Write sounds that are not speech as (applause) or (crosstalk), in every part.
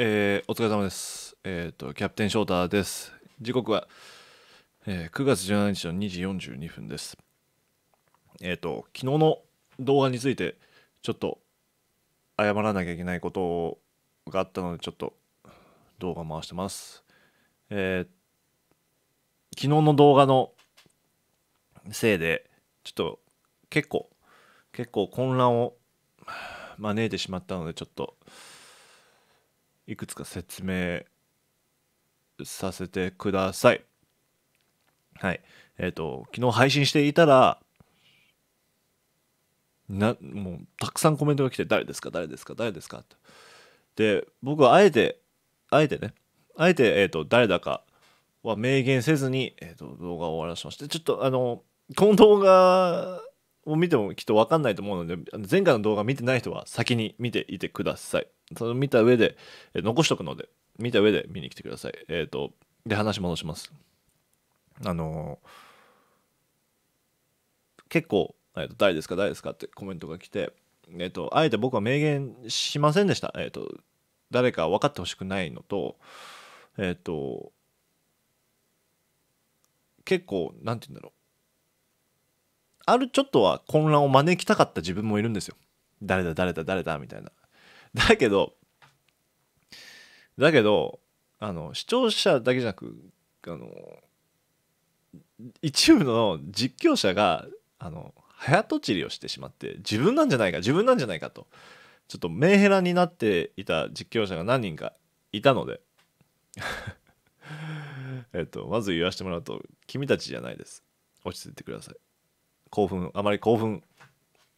えー、お疲れ様です。えっ、ー、と、キャプテンショーターです。時刻は、えー、9月17日の2時42分です。えっ、ー、と、昨日の動画について、ちょっと謝らなきゃいけないことがあったので、ちょっと動画回してます。え昨日の動画のせいで、ちょっと結構、結構混乱を招いてしまったので、ちょっと、いくつか説明させてください。はい。えっ、ー、と、昨日配信していたら、な、もう、たくさんコメントが来て、誰ですか、誰ですか、誰ですかって。で、僕はあえて、あえてね、あえて、えっ、ー、と、誰だかは明言せずに、えっ、ー、と、動画を終わらしまして、ちょっと、あの、この動画を見てもきっと分かんないと思うので前回の動画見てない人は先に見ていてくださいその見た上で、え残しとくので見た上で見に来てくださいえっ、ー、とで話戻しますあのー、結構、えーと「誰ですか誰ですか?」ってコメントが来て、えーと、あえて僕は明言しませんでした、えーと、と誰か分かってほしくないのとえっ、ー、と結構なんて言うんだろうあるちょっとは混乱を招きたかった自分もいるんですよ。誰だ誰だ誰だみたいな。だけど、だけど、あの、視聴者だけじゃなく、あの、一部の実況者が、あの、早とちりをしてしまって、自分なんじゃないか、自分なんじゃないかと、ちょっとメンヘラになっていた実況者が何人かいたので、(laughs) えっと、まず言わせてもらうと、君たちじゃないです。落ち着いてください。興奮あまり興奮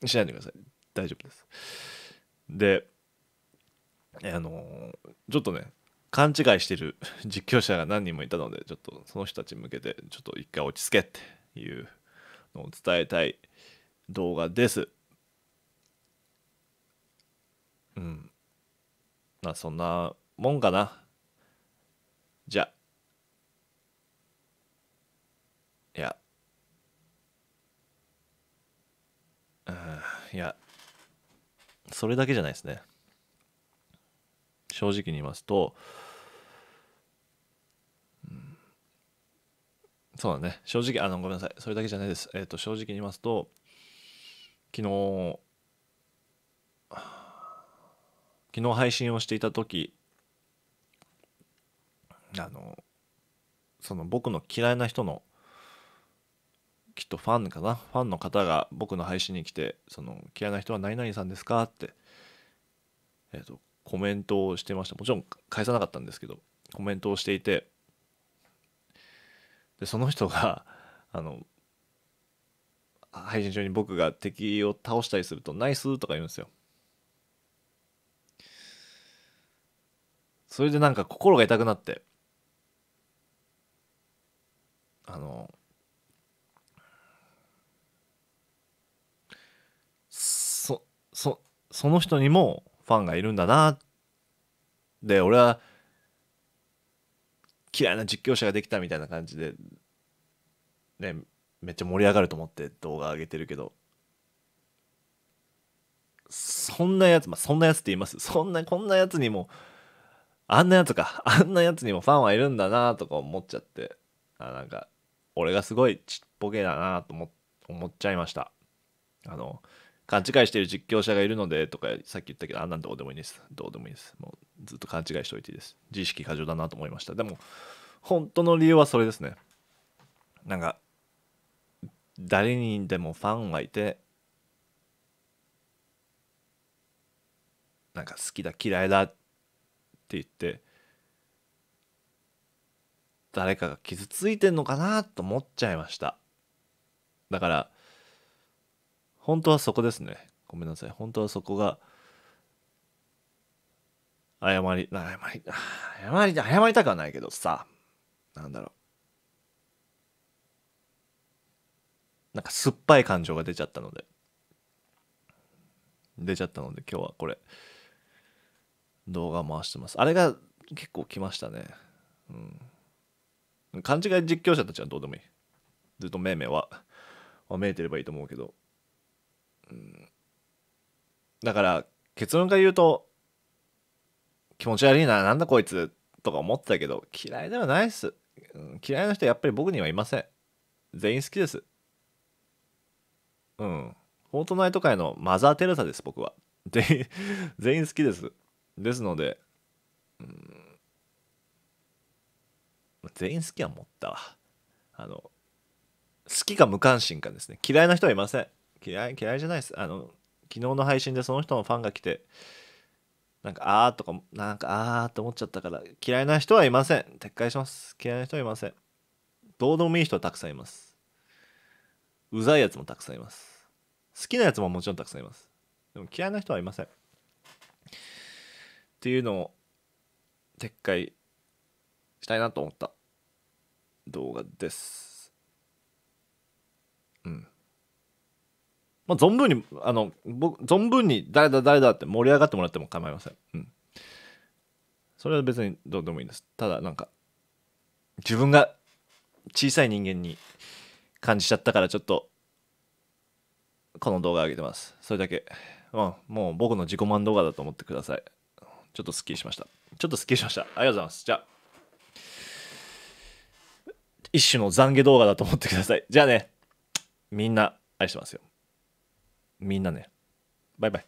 しないでください大丈夫ですであのちょっとね勘違いしてる (laughs) 実況者が何人もいたのでちょっとその人たちに向けてちょっと一回落ち着けっていうのを伝えたい動画ですうんまあそんなもんかなじゃあいやいや、それだけじゃないですね。正直に言いますと、うん、そうだね、正直、あの、ごめんなさい、それだけじゃないです。えっ、ー、と、正直に言いますと、昨日、昨日配信をしていた時あのその僕の嫌いな人のきっとファンかなファンの方が僕の配信に来て「その嫌いな人は何々さんですか?」って、えーと、とコメントをしてましたもちろん返さなかったんですけどコメントをしていてでその人が (laughs) あの配信中に僕が敵を倒したりすると「ナイス!」とか言うんですよ。それでなんか心が痛くなってそその人にもファンがいるんだなで俺は嫌いな実況者ができたみたいな感じでねめっちゃ盛り上がると思って動画上げてるけどそんなやつまあそんなやつって言いますそんなこんなやつにもあんなやつかあんなやつにもファンはいるんだなとか思っちゃってあなんか俺がすごいちっぽけだなと思っちゃいましたあの勘違いしている実況者がいるのでとかさっき言ったけどあんなんどうでもいいですどうでもいいですもうずっと勘違いしておいていいです自意識過剰だなと思いましたでも本当の理由はそれですねなんか誰にでもファンがいてなんか好きだ嫌いだって言って誰かが傷ついてんのかなと思っちゃいましただから本当はそこですね。ごめんなさい。本当はそこが、謝り、謝り、謝り、謝りたくはないけどさ、なんだろう。なんか酸っぱい感情が出ちゃったので、出ちゃったので、今日はこれ、動画回してます。あれが結構来ましたね。うん。勘違い実況者たちはどうでもいい。ずっとめいめいは、見あ、てればいいと思うけど、だから結論から言うと気持ち悪いななんだこいつとか思ってたけど嫌いではないっす、うん、嫌いな人やっぱり僕にはいません全員好きですうんフォートナイト界のマザー・テレサです僕は (laughs) 全員全員好きですですので、うん、全員好きは持ったわあの好きか無関心かですね嫌いな人はいません嫌い嫌いじゃないですあの昨日の配信でその人のファンが来てなんかあーとかなんかあーって思っちゃったから嫌いな人はいません撤回します嫌いな人はいませんどうでもいい人はたくさんいますうざいやつもたくさんいます好きなやつももちろんたくさんいますでも嫌いな人はいませんっていうのを撤回したいなと思った動画ですうんまあ、存分にあの僕存分に誰だ誰だって盛り上がってもらっても構いません、うん、それは別にどうでもいいですただなんか自分が小さい人間に感じちゃったからちょっとこの動画上げてますそれだけ、まあ、もう僕の自己満動画だと思ってくださいちょっとスッキリしましたちょっとスッキリしましたありがとうございますじゃあ一種の懺悔動画だと思ってください。じゃあね、みんな愛してますよ。みんなねバイバイ